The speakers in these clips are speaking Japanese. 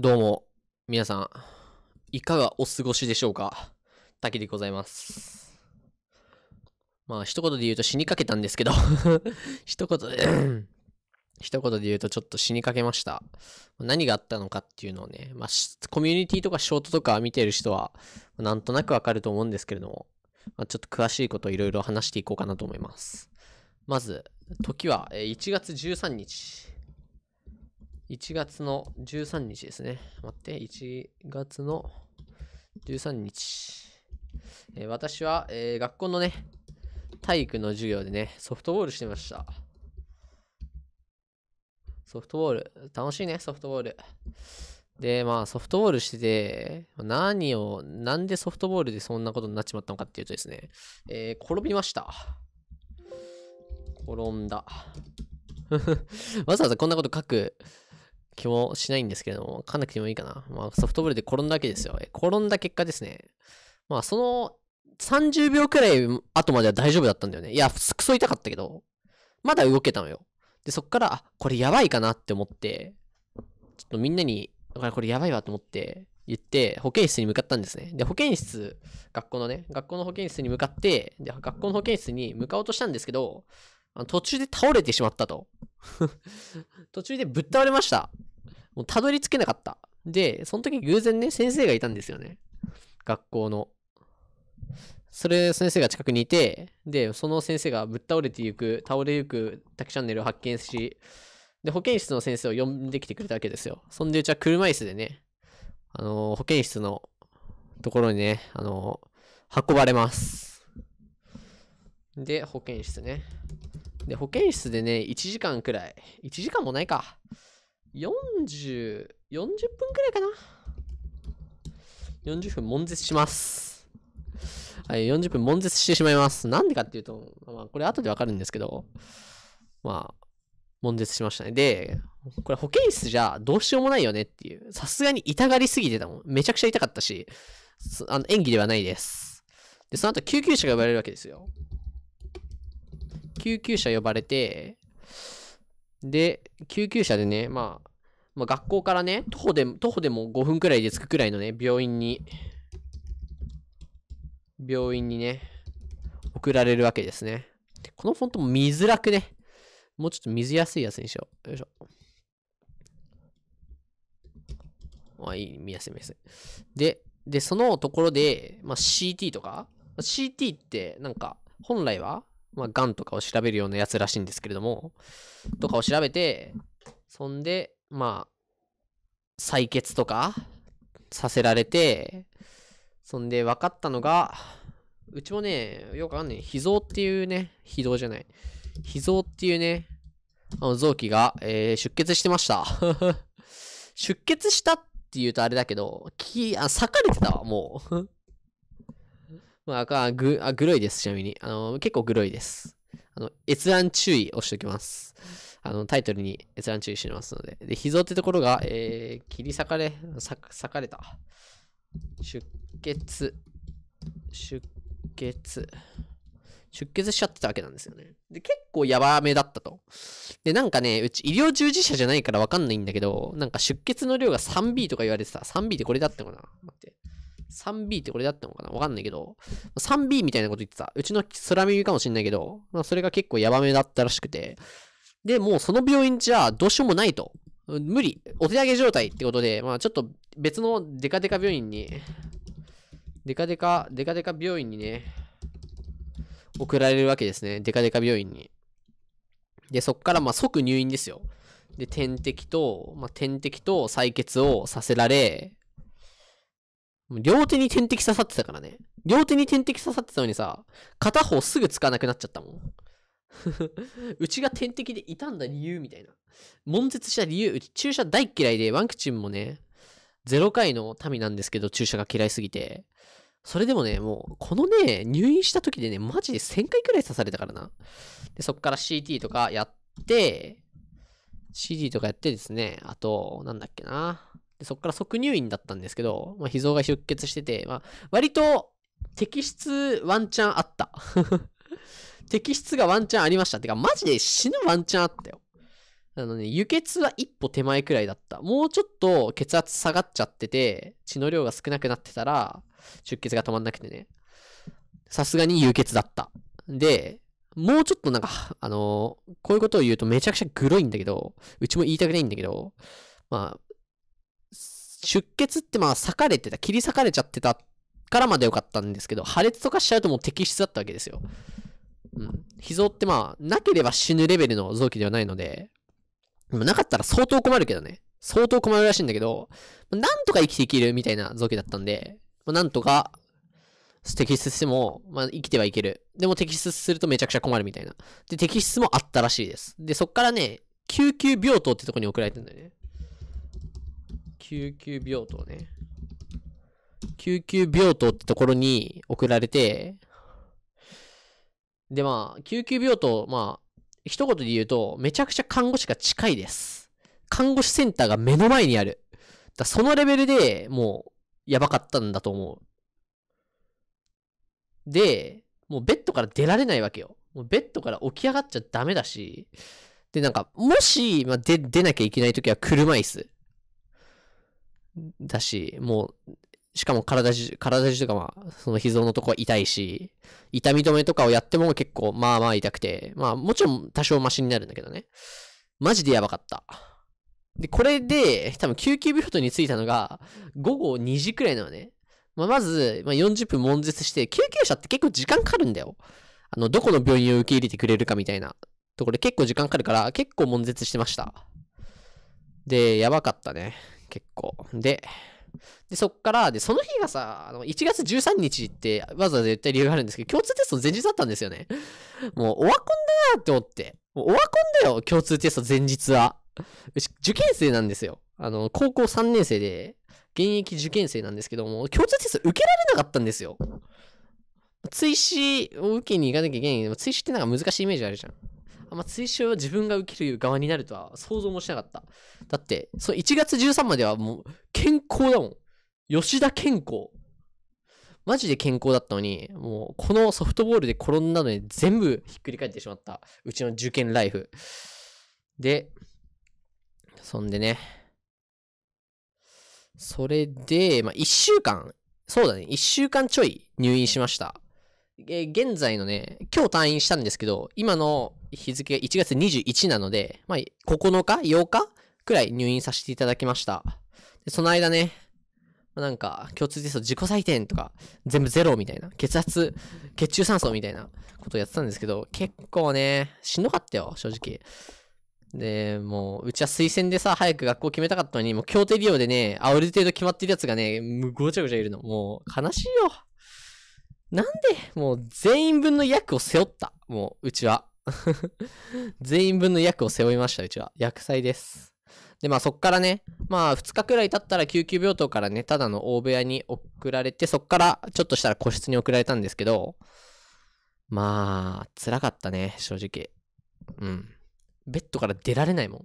どうも、皆さん、いかがお過ごしでしょうか滝でございます。まあ、一言で言うと死にかけたんですけど 一言で一言で言うとちょっと死にかけました。何があったのかっていうのをね、まあ、コミュニティとかショートとか見てる人は、なんとなくわかると思うんですけれども、まあ、ちょっと詳しいことをいろいろ話していこうかなと思います。まず、時は1月13日。1月の13日ですね。待って、1月の13日。えー、私は、えー、学校のね、体育の授業でね、ソフトボールしてました。ソフトボール。楽しいね、ソフトボール。で、まあ、ソフトボールしてて、何を、なんでソフトボールでそんなことになっちまったのかっていうとですね、えー、転びました。転んだ。わざわざこんなこと書く気もしないんですけれども、かなくてもいいかな。まあ、ソフトボールで転んだわけですよ。転んだ結果ですね。まあ、その、30秒くらい後までは大丈夫だったんだよね。いや、くそ痛かったけど、まだ動けたのよ。で、そっから、あ、これやばいかなって思って、ちょっとみんなに、これやばいわと思って、言って、保健室に向かったんですね。で、保健室、学校のね、学校の保健室に向かって、で、学校の保健室に向かおうとしたんですけど、あの途中で倒れてしまったと。途中でぶっ倒れました。もうたどり着けなかった。で、その時偶然ね、先生がいたんですよね。学校の。それ、先生が近くにいて、で、その先生がぶっ倒れてゆく、倒れゆく滝チャンネルを発見し、で、保健室の先生を呼んできてくれたわけですよ。そんでうちは車椅子でね、あのー、保健室のところにね、あのー、運ばれます。で、保健室ね。で、保健室でね、1時間くらい、1時間もないか。40、40分くらいかな。40分悶絶します。はい、40分悶絶してしまいます。なんでかっていうと、まあ、これ後でわかるんですけど、まあ、悶絶しましたね。で、これ保健室じゃどうしようもないよねっていう。さすがに痛がりすぎてたもん。めちゃくちゃ痛かったし、あの演技ではないです。で、その後救急車が呼ばれるわけですよ。救急車呼ばれて、で、救急車でね、まあ、まあ、学校からね、徒歩で、徒歩でも5分くらいで着くくらいのね、病院に、病院にね、送られるわけですね。このフォントも見づらくね。もうちょっと見づやすいやつにしよう。よいしょ。まあいい、見やすい見やすい。で、で、そのところで、まあ、CT とか、CT ってなんか、本来はまあ、癌とかを調べるようなやつらしいんですけれども、とかを調べて、そんで、まあ、採血とかさせられて、そんで分かったのが、うちもね、よくあんねん、脾臓っていうね、脾臓じゃない。脾臓っていうね、あの臓器が、えー、出血してました。出血したって言うとあれだけど、き、あ、裂かれてたわ、もうまあ、あぐ、あ、グロいです、ちなみに。あの、結構グロいです。あの、閲覧注意をしておきます。あの、タイトルに閲覧注意してますので。で、秘蔵ってところが、えー、切り裂かれ、裂かれた。出血、出血。出血しちゃってたわけなんですよね。で、結構やばめだったと。で、なんかね、うち医療従事者じゃないからわかんないんだけど、なんか出血の量が 3B とか言われてた。3B ってこれだったかな待って。3B ってこれだったのかなわかんないけど、3B みたいなこと言ってた。うちの空耳かもしんないけど、まあ、それが結構ヤバめだったらしくて。で、もうその病院じゃどうしようもないと。無理。お手上げ状態ってことで、まあちょっと別のデカデカ病院に、デカデカ、デカデカ病院にね、送られるわけですね。デカデカ病院に。で、そっからまあ即入院ですよ。で、点滴と、まあ、点滴と採血をさせられ、両手に点滴刺さってたからね。両手に点滴刺さってたのにさ、片方すぐ使わなくなっちゃったもん。うちが点滴で傷んだ理由みたいな。悶絶した理由、うち注射大嫌いで、ワンクチンもね、0回の民なんですけど、注射が嫌いすぎて。それでもね、もう、このね、入院した時でね、マジで1000回くらい刺されたからな。で、そっから CT とかやって、CD とかやってですね、あと、なんだっけな。でそこから即入院だったんですけど、まあ、脾臓が出血してて、まあ、割と摘出ワンチャンあった。摘出がワンチャンありました。てか、マジで死ぬワンチャンあったよ。あのね、輸血は一歩手前くらいだった。もうちょっと血圧下がっちゃってて、血の量が少なくなってたら、出血が止まんなくてね。さすがに輸血だった。で、もうちょっとなんか、あのー、こういうことを言うとめちゃくちゃグロいんだけど、うちも言いたくないんだけど、まあ、出血ってまあ裂かれてた、切り裂かれちゃってたからまでよかったんですけど、破裂とかしちゃうともう摘出だったわけですよ。うん。脾臓ってまあ、なければ死ぬレベルの臓器ではないので、でもなかったら相当困るけどね。相当困るらしいんだけど、なんとか生きていけるみたいな臓器だったんで、なんとか摘出しても、まあ、生きてはいける。でも摘出するとめちゃくちゃ困るみたいな。で、摘出もあったらしいです。で、そっからね、救急病棟ってとこに送られてんだよね。救急病棟ね。救急病棟ってところに送られて、でまあ、救急病棟、まあ、一言で言うと、めちゃくちゃ看護師が近いです。看護師センターが目の前にある。だそのレベルでもう、やばかったんだと思う。で、もうベッドから出られないわけよ。もうベッドから起き上がっちゃダメだし、で、なんか、もし、まあ、で、出なきゃいけないときは車椅子。だし、もう、しかも体中、体中とかまあ、その膝のとこは痛いし、痛み止めとかをやっても結構まあまあ痛くて、まあもちろん多少マシになるんだけどね。マジでやばかった。で、これで、多分救急病棟に着いたのが、午後2時くらいなのね。まあ、まず、まあ、40分悶絶して、救急車って結構時間かかるんだよ。あの、どこの病院を受け入れてくれるかみたいなところで結構時間かかるから、結構悶絶してました。で、やばかったね。結構。で、で、そっから、で、その日がさ、あの、1月13日ってわざわざ言った理由があるんですけど、共通テスト前日だったんですよね。もう、オワコンだなって思って。もう、オワコンだよ、共通テスト前日は。うち、受験生なんですよ。あの、高校3年生で、現役受験生なんですけども、共通テスト受けられなかったんですよ。追試を受けに行かなきゃいけないけど、追試ってなんか難しいイメージあるじゃん。あんま追試を自分が受ける側になるとは想像もしなかった。だって、そう1月13まではもう健康だもん。吉田健康。マジで健康だったのに、もうこのソフトボールで転んだのに全部ひっくり返ってしまった。うちの受験ライフ。で、そんでね。それで、まあ、1週間、そうだね、1週間ちょい入院しました。え現在のね、今日退院したんですけど、今の日付が1月21なので、まあ、9日 ?8 日くらい入院させていただきました。でその間ね、なんか、共通テスト自己採点とか、全部ゼロみたいな、血圧、血中酸素みたいなことをやってたんですけど、結構ね、しんどかったよ、正直。で、もう、うちは推薦でさ、早く学校決めたかったのに、もう協定利用でね、ある程度決まってるやつがね、ごちゃごちゃいるの。もう、悲しいよ。なんで、もう全員分の役を背負った。もう、うちは。全員分の役を背負いました、うちは。薬剤です。で、まあそっからね、まあ2日くらい経ったら救急病棟からね、ただの大部屋に送られて、そっからちょっとしたら個室に送られたんですけど、まあ、辛かったね、正直。うん。ベッドから出られないもん。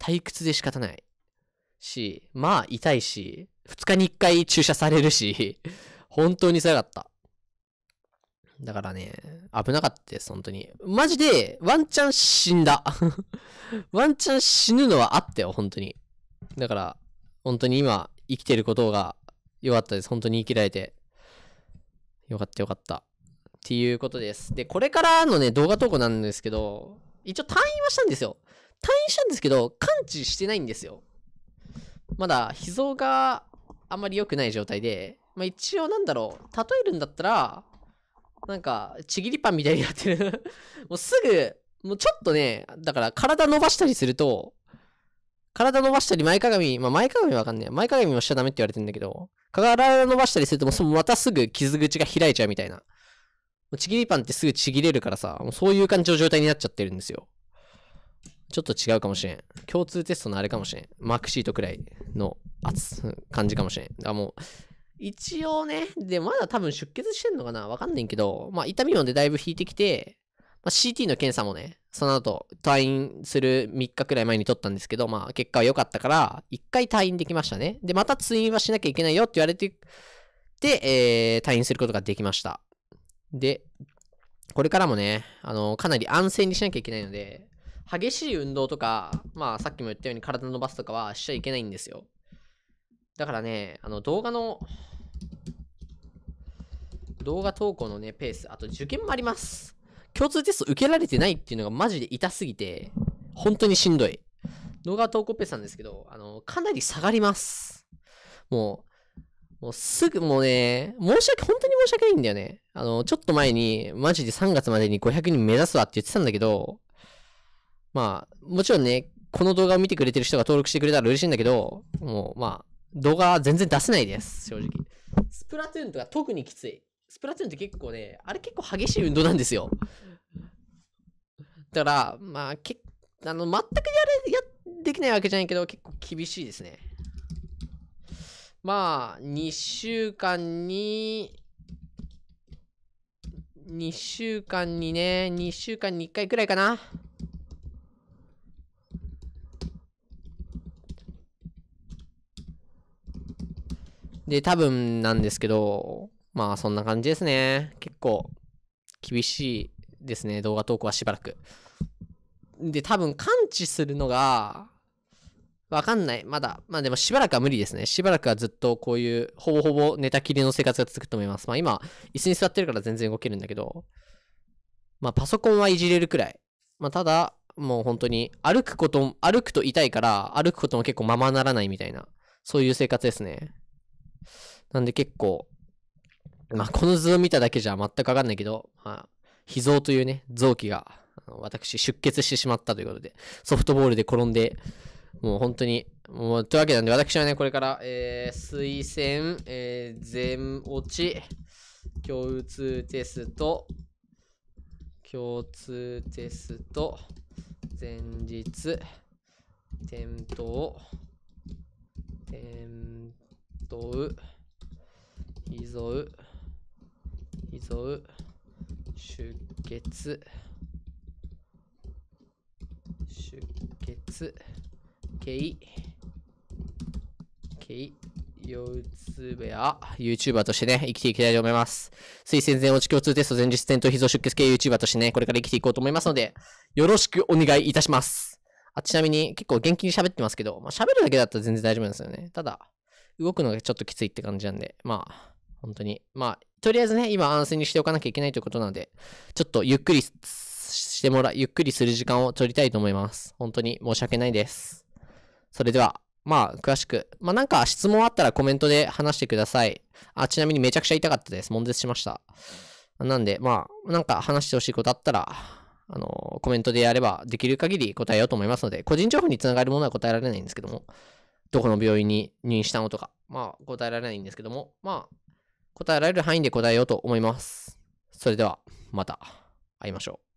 退屈で仕方ない。し、まあ痛いし、2日に1回注射されるし、本当に辛かった。だからね、危なかったです、本当に。マジで、ワンチャン死んだ。ワンチャン死ぬのはあったよ、本当に。だから、本当に今、生きてることが良かったです。本当に生きられて。よかったよかった。っていうことです。で、これからのね、動画投稿なんですけど、一応退院はしたんですよ。退院したんですけど、完治してないんですよ。まだ、脾臓があんまり良くない状態で、まあ一応なんだろう、例えるんだったら、なんか、ちぎりパンみたいになってる もうすぐ、もうちょっとね、だから体伸ばしたりすると、体伸ばしたり前かがみ、まあ前かがみわかんねえ。前かがみもしちゃダメって言われてんだけど、体伸ばしたりするともうまたすぐ傷口が開いちゃうみたいな。もうちぎりパンってすぐちぎれるからさ、もうそういう感じの状態になっちゃってるんですよ。ちょっと違うかもしれん。共通テストのあれかもしれん。マークシートくらいの圧、感じかもしれん。だからもう、一応ね、で、まだ多分出血してんのかなわかんないけど、まあ、痛みもでだいぶ引いてきて、まあ、CT の検査もね、その後、退院する3日くらい前に取ったんですけど、まあ、結果は良かったから、1回退院できましたね。で、また通院はしなきゃいけないよって言われて、で、えー、退院することができました。で、これからもね、あの、かなり安静にしなきゃいけないので、激しい運動とか、まあ、さっきも言ったように体伸ばすとかはしちゃいけないんですよ。だからね、あの、動画の動画投稿のね、ペース、あと受験もあります。共通テスト受けられてないっていうのがマジで痛すぎて、本当にしんどい。動画投稿ペースなんですけど、あの、かなり下がります。もう、もうすぐ、もうね、申し訳、本当に申し訳ないんだよね。あの、ちょっと前に、マジで3月までに500人目指すわって言ってたんだけど、まあ、もちろんね、この動画を見てくれてる人が登録してくれたら嬉しいんだけど、もう、まあ、動画全然出せないです、正直。スプラトゥーンとか特にきつい。スプラトゥーンって結構ね、あれ結構激しい運動なんですよ。だから、まあ、けあの全くやれやできないわけじゃないけど、結構厳しいですね。まあ、2週間に、2週間にね、2週間に1回くらいかな。で、多分なんですけど、まあそんな感じですね。結構厳しいですね、動画投稿はしばらく。で、多分感知するのが、わかんない。まだ。まあでもしばらくは無理ですね。しばらくはずっとこういう、ほぼほぼ寝たきりの生活が続くと思います。まあ今、椅子に座ってるから全然動けるんだけど、まあパソコンはいじれるくらい。まあただ、もう本当に歩くこと、歩くと痛いから、歩くことも結構ままならないみたいな、そういう生活ですね。なんで結構、まあ、この図を見ただけじゃ全くわかんないけど、まあ、脾臓というね、臓器が、私、出血してしまったということで、ソフトボールで転んで、もう本当に、もう、というわけなんで、私はね、これから、えー、推薦、えー、全落ち、共通テスト、共通テスト、前日、転倒、転倒、脾臓、いぞ出血、出血、ケイ。ケイヨウツベア、YouTuber としてね、生きていきたいと思います。推薦前落ち共通テスト前日点と秘蔵出血系 YouTuber としてね、これから生きていこうと思いますので、よろしくお願いいたします。あ、ちなみに結構元気に喋ってますけど、まあ、喋るだけだったら全然大丈夫なんですよね。ただ、動くのがちょっときついって感じなんで、まあ、本当に、まあ、とりあえずね、今安静にしておかなきゃいけないということなので、ちょっとゆっくりしてもら、ゆっくりする時間を取りたいと思います。本当に申し訳ないです。それでは、まあ、詳しく。まあ、なんか質問あったらコメントで話してください。あ、ちなみにめちゃくちゃ痛かったです。悶絶しました。なんで、まあ、なんか話してほしいことあったら、あの、コメントでやればできる限り答えようと思いますので、個人情報につながるものは答えられないんですけども、どこの病院に入院したのとか、まあ、答えられないんですけども、まあ、答えられる範囲で答えようと思います。それでは、また会いましょう。